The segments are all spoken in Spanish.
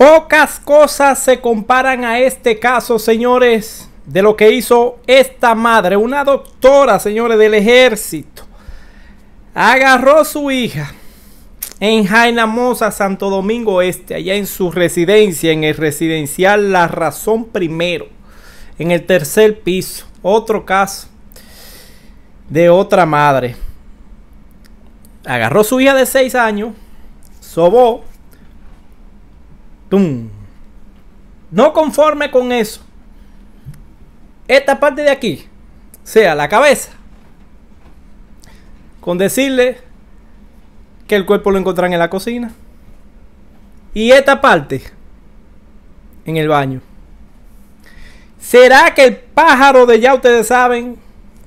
Pocas cosas se comparan a este caso, señores, de lo que hizo esta madre, una doctora, señores, del ejército. Agarró su hija en Jaina Mosa, Santo Domingo Este, allá en su residencia, en el residencial La Razón Primero, en el tercer piso. Otro caso de otra madre. Agarró su hija de seis años, sobó no conforme con eso. Esta parte de aquí, sea la cabeza, con decirle que el cuerpo lo encontrarán en la cocina. Y esta parte, en el baño. ¿Será que el pájaro de ya ustedes saben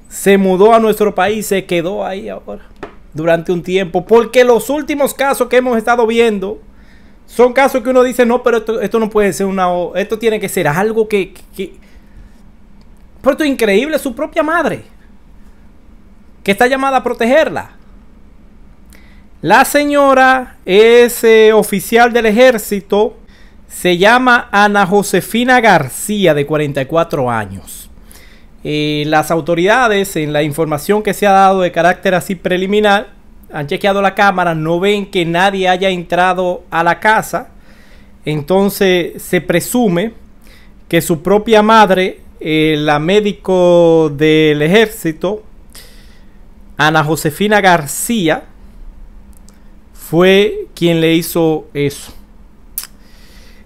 se mudó a nuestro país, se quedó ahí ahora durante un tiempo? Porque los últimos casos que hemos estado viendo son casos que uno dice, no, pero esto, no puede ser una... Esto tiene que ser algo que... que... esto es increíble, su propia madre, que está llamada a protegerla. La señora es eh, oficial del ejército, se llama Ana Josefina García, de 44 años. Eh, las autoridades, en la información que se ha dado de carácter así preliminar, han chequeado la cámara, no ven que nadie haya entrado a la casa. Entonces se presume que su propia madre, eh, la médico del ejército, Ana Josefina García, fue quien le hizo eso.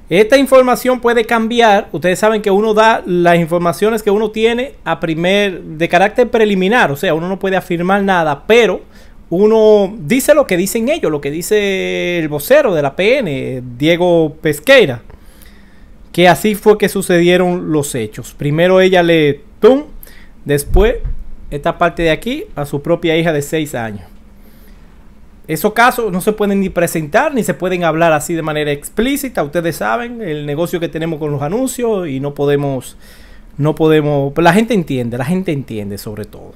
Esta información puede cambiar. Ustedes saben que uno da las informaciones que uno tiene a primer de carácter preliminar, o sea, uno no puede afirmar nada, pero uno dice lo que dicen ellos, lo que dice el vocero de la PN, Diego Pesqueira, que así fue que sucedieron los hechos. Primero ella le tum, después esta parte de aquí a su propia hija de 6 años. Esos casos no se pueden ni presentar ni se pueden hablar así de manera explícita. Ustedes saben el negocio que tenemos con los anuncios y no podemos, no podemos. La gente entiende, la gente entiende sobre todo.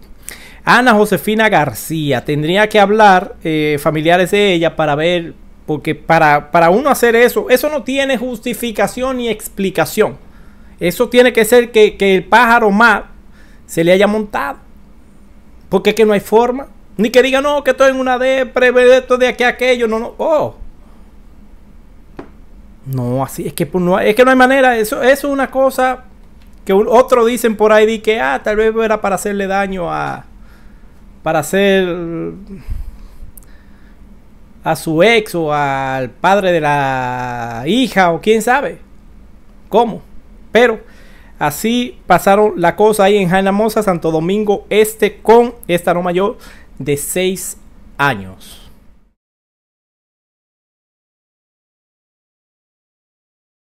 Ana Josefina García. Tendría que hablar eh, familiares de ella para ver, porque para, para uno hacer eso, eso no tiene justificación ni explicación. Eso tiene que ser que, el pájaro más se le haya montado. Porque es que no hay forma. Ni que diga, no, que estoy en una de esto de aquí a aquello. No, no. Oh. No, así es que pues no, es que no hay manera. Eso, eso es una cosa que otros dicen por ahí de que ah, tal vez era para hacerle daño a, para hacer a su ex o al padre de la hija o quién sabe cómo. Pero así pasaron la cosa ahí en Jaina Mosa, Santo Domingo Este, con esta no mayor de 6 años.